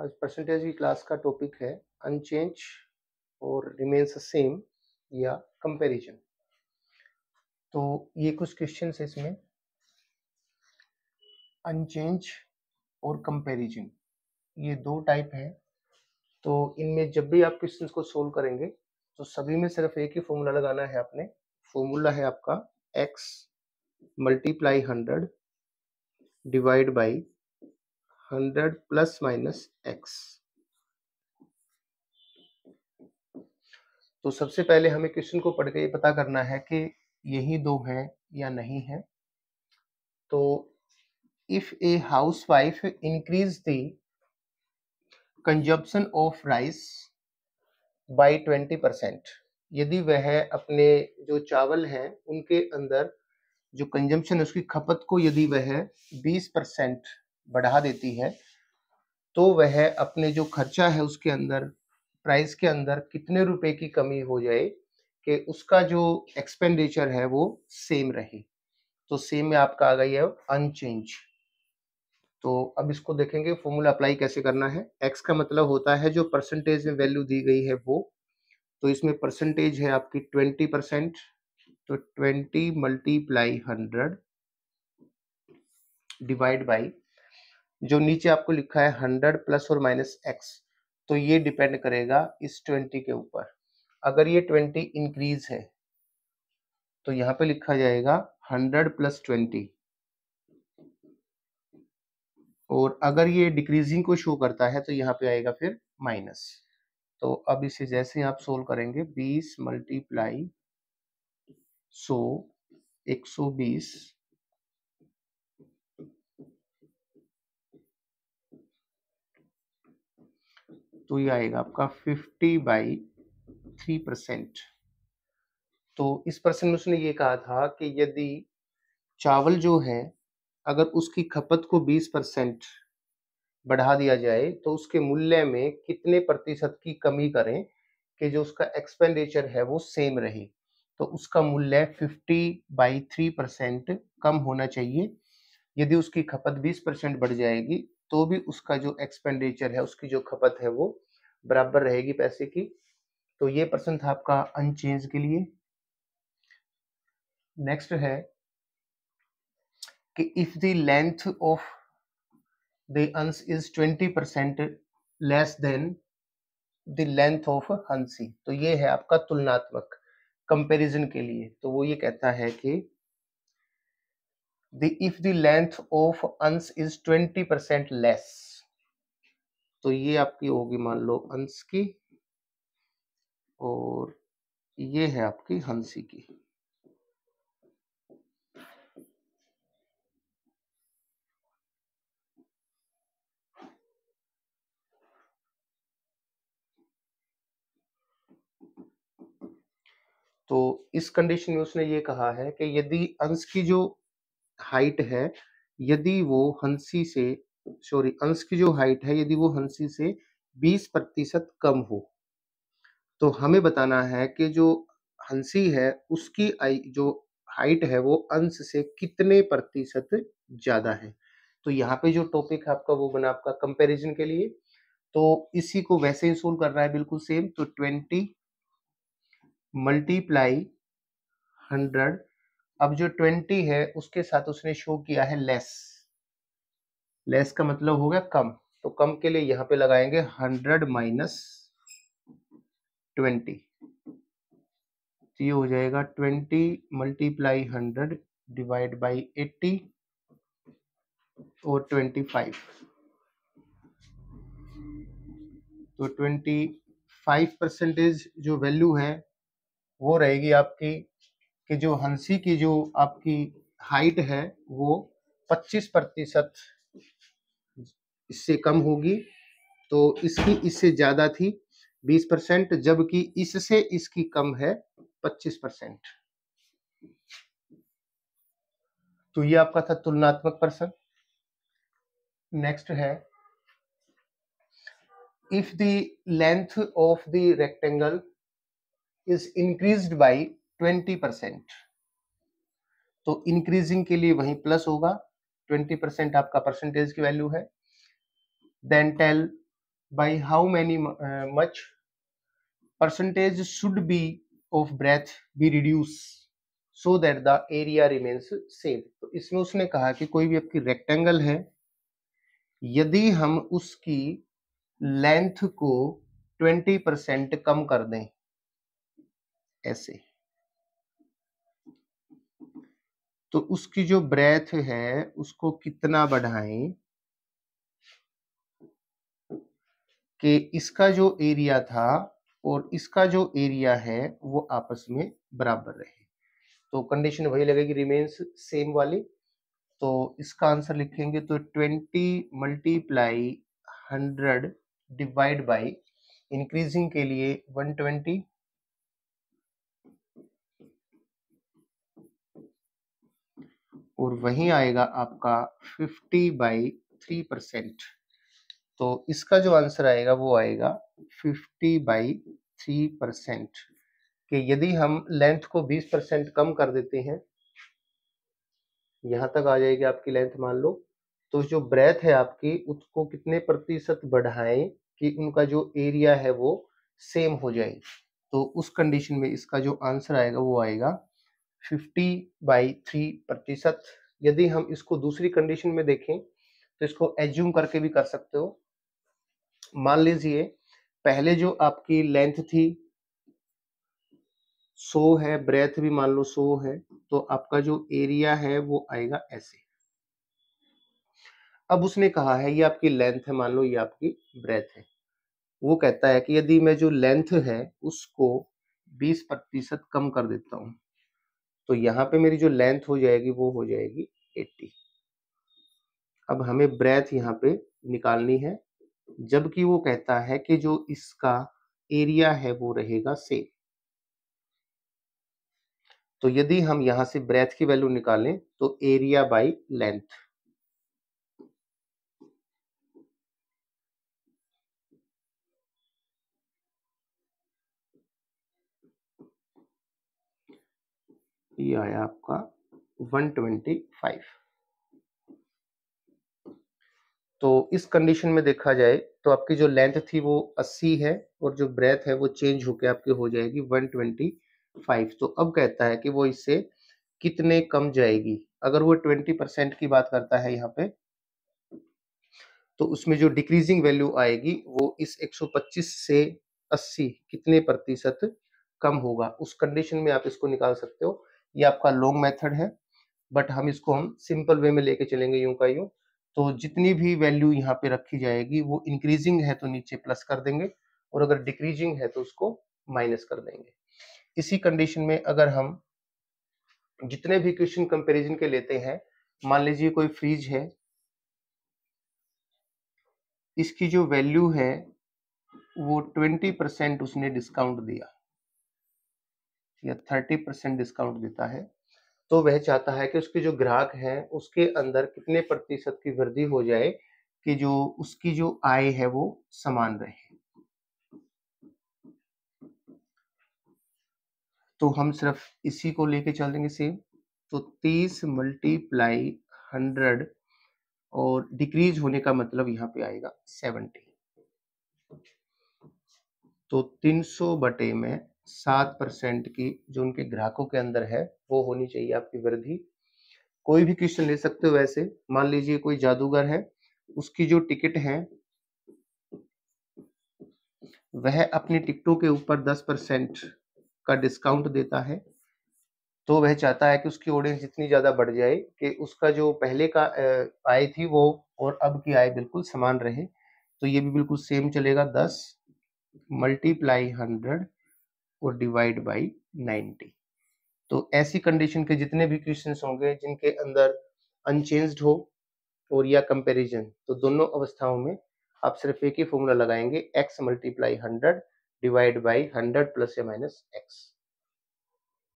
आज परसेंटेज की क्लास का टॉपिक है अनचेंज और रिमेन्स सेम या कंपैरिजन तो ये कुछ क्वेश्चन है इसमें अनचेंज और कंपैरिजन ये दो टाइप है तो इनमें जब भी आप क्वेश्चन को सोल्व करेंगे तो सभी में सिर्फ एक ही फॉर्मूला लगाना है आपने फॉर्मूला है आपका x multiply hundred divide by hundred plus minus x तो सबसे पहले हमें क्वेश्चन को पढ़ के ये पता करना है कि यही दो है या नहीं है तो if a house wife increase the consumption of rice by twenty percent यदि वह अपने जो चावल हैं उनके अंदर जो कंजम्पशन उसकी खपत को यदि वह बीस परसेंट बढ़ा देती है तो वह अपने जो खर्चा है उसके अंदर प्राइस के अंदर कितने रुपए की कमी हो जाए कि उसका जो एक्सपेंडिचर है वो सेम रहे तो सेम में आपका आ गई है अनचेंज तो अब इसको देखेंगे फॉर्मूला अप्लाई कैसे करना है एक्स का मतलब होता है जो परसेंटेज में वैल्यू दी गई है वो तो इसमें परसेंटेज है आपकी ट्वेंटी परसेंट तो twenty multiply hundred divide by जो नीचे आपको लिखा है हंड्रेड प्लस और माइनस एक्स तो ये डिपेंड करेगा इस ट्वेंटी के ऊपर अगर ये ट्वेंटी इंक्रीज है तो यहां पे लिखा जाएगा हंड्रेड प्लस ट्वेंटी और अगर ये डिक्रीजिंग को शो करता है तो यहां पे आएगा फिर माइनस तो अब इसे जैसे आप सोल्व करेंगे 20 मल्टीप्लाई सौ बीस तो ये आएगा आपका फिफ्टी बाई थ्री परसेंट तो इस प्रश्न में उसने ये कहा था कि यदि चावल जो है अगर उसकी खपत को बीस परसेंट बढ़ा दिया जाए तो उसके मूल्य में कितने प्रतिशत की कमी करें कि जो उसका एक्सपेंडिचर है वो सेम रहे तो उसका मूल्य 50 बाई थ्री परसेंट कम होना चाहिए यदि उसकी खपत 20 परसेंट बढ़ जाएगी तो भी उसका जो एक्सपेंडिचर है उसकी जो खपत है वो बराबर रहेगी पैसे की तो ये पर्सन था आपका अनचेंज के लिए नेक्स्ट है कि if the length of the अंश is twenty percent less than the length of हंसी तो ये है आपका तुलनात्मक कंपैरिजन के लिए तो वो ये कहता है कि the if the length of अंश is 20 परसेंट लेस तो ये आपकी होगी मान लो अंश की और ये है आपकी हंसी की तो इस कंडीशन में उसने ये कहा है कि यदि अंश की जो हाइट है यदि वो हंसी से सॉरी अंश की जो हाइट है यदि वो हंसी से 20 प्रतिशत कम हो तो हमें बताना है कि जो हंसी है उसकी जो हाइट है वो अंश से कितने प्रतिशत ज्यादा है तो यहाँ पे जो टॉपिक है आपका वो बना आपका कंपैरिजन के लिए तो इसी को वैसे ही सोल्व रहा है बिल्कुल सेम तो ट्वेंटी मल्टीप्लाई हंड्रेड अब जो ट्वेंटी है उसके साथ उसने शो किया है लेस लेस का मतलब हो गया कम तो कम के लिए यहां पे लगाएंगे हंड्रेड माइनस ट्वेंटी तो ये हो जाएगा twenty multiply hundred divide by eighty और ट्वेंटी फाइव तो ट्वेंटी फाइव परसेंटेज जो वैल्यू है वो रहेगी आपकी कि जो हंसी की जो आपकी हाइट है वो 25 प्रतिशत इससे कम होगी तो इसकी इससे ज़्यादा थी 20 परसेंट जबकि इससे इसकी कम है 25 परसेंट तो ये आपका था तुलनात्मक प्रश्न नेक्स्ट है if the length of the rectangle is increased by twenty percent तो इंक्रीजिंग के लिए वही प्लस होगा ट्वेंटी परसेंट आपका परसेंटेज की वैल्यू है then tell by how many much percentage should be of breadth be reduce so that the area area remains तो इसमें उसने कहा कि कोई भी आपकी रेक्टेंगल है यदि हम उसकी लेंथ को 20 परसेंट कम कर दें ऐसे तो उसकी जो ब्रेथ है उसको कितना बढ़ाएं कि इसका जो एरिया था और इसका जो एरिया है वो आपस में बराबर रहे तो कंडीशन वही लगेगी रिमेन्स सेम वाली तो इसका आंसर लिखेंगे तो twenty multiply hundred divide by increasing के लिए वन ट्वेंटी और वहीं आएगा आपका 50 बाई थ्री परसेंट तो इसका जो आंसर आएगा वो आएगा 50 बाई थ्री परसेंट कि यदि हम लेंथ को 20 परसेंट कम कर देते हैं यहां तक आ जाएगी आपकी लेंथ मान लो तो जो ब्रेथ है आपकी उसको कितने प्रतिशत बढ़ाएं कि उनका जो एरिया है वो सेम हो जाए तो उस कंडीशन में इसका जो आंसर आएगा वो आएगा फिफ्टी बाई थ्री प्रतिशत यदि हम इसको दूसरी कंडीशन में देखें तो इसको एज्यूम करके भी कर सकते हो मान लीजिए पहले जो आपकी लेंथ थी सो है ब्रेथ भी मान लो सो है तो आपका जो एरिया है वो आएगा ऐसे अब उसने कहा है ये आपकी लेंथ है मान लो ये आपकी ब्रेथ है वो कहता है कि यदि मैं जो लेंथ है उसको 20 प्रतिशत कम कर देता हूं तो यहाँ पे मेरी जो लेंथ हो जाएगी वो हो जाएगी 80 अब हमें ब्रेथ यहाँ पे निकालनी है जबकि वो कहता है कि जो इसका एरिया है वो रहेगा सेम तो यदि हम यहां से ब्रेथ की वैल्यू निकालें तो एरिया बाई लेंथ ये आया आपका 125 तो इस कंडीशन में देखा जाए तो आपकी जो लेंथ थी वो 80 है और जो ब्रेथ है वो चेंज होके आपकी हो जाएगी 125 तो अब कहता है कि वो इससे कितने कम जाएगी अगर वो 20 परसेंट की बात करता है यहाँ पे तो उसमें जो डिक्रीजिंग वैल्यू आएगी वो इस 125 से 80 कितने प्रतिशत कम होगा उस कंडीशन में आप इसको निकाल सकते हो ये आपका लॉन्ग मेथड है बट हम इसको हम सिंपल वे में लेके चलेंगे यूं का यूं तो जितनी भी वैल्यू यहाँ पे रखी जाएगी वो इंक्रीजिंग है तो नीचे प्लस कर देंगे और अगर डिक्रीजिंग है तो उसको माइनस कर देंगे इसी कंडीशन में अगर हम जितने भी क्वेश्चन कंपेरिजन के लेते हैं मान लीजिए कोई फ्रीज है इसकी जो वैल्यू है वो ट्वेंटी परसेंट उसने डिस्काउंट दिया या थर्टी परसेंट डिस्काउंट देता है तो वह चाहता है कि उसके जो ग्राहक हैं उसके अंदर कितने प्रतिशत की वृद्धि हो जाए कि जो उसकी जो आय है वो समान रहे तो हम सिर्फ इसी को लेके चल देंगे सेम तो तीस मल्टीप्लाई हंड्रेड और डिक्रीज होने का मतलब यहां पे आएगा सेवेंटी तो तीन सौ बटे में सात परसेंट की जो उनके ग्राहकों के अंदर है वो होनी चाहिए आपकी वृद्धि कोई भी क्वेश्चन ले सकते हो वैसे मान लीजिए कोई जादूगर है उसकी जो टिकट है वह अपनी टिकटों के ऊपर दस परसेंट का डिस्काउंट देता है तो वह चाहता है कि उसकी ऑडियंस जितनी ज़्यादा बढ़ जाए कि उसका जो पहले का आय थी वो और अब की आय बिल्कुल समान रहे तो ये भी बिल्कुल सेम चलेगा दस मल्टीप्लाई हंड्रेड और डिवाइड बाई नाइनटी तो ऐसी कंडीशन के जितने भी क्वेश्चन होंगे जिनके अंदर अनचेंज्ड हो और या कंपेरिजन तो दोनों अवस्थाओं में आप सिर्फ एक ही फॉर्मूला लगाएंगे x multiply hundred divide by hundred plus या माइनस एक्स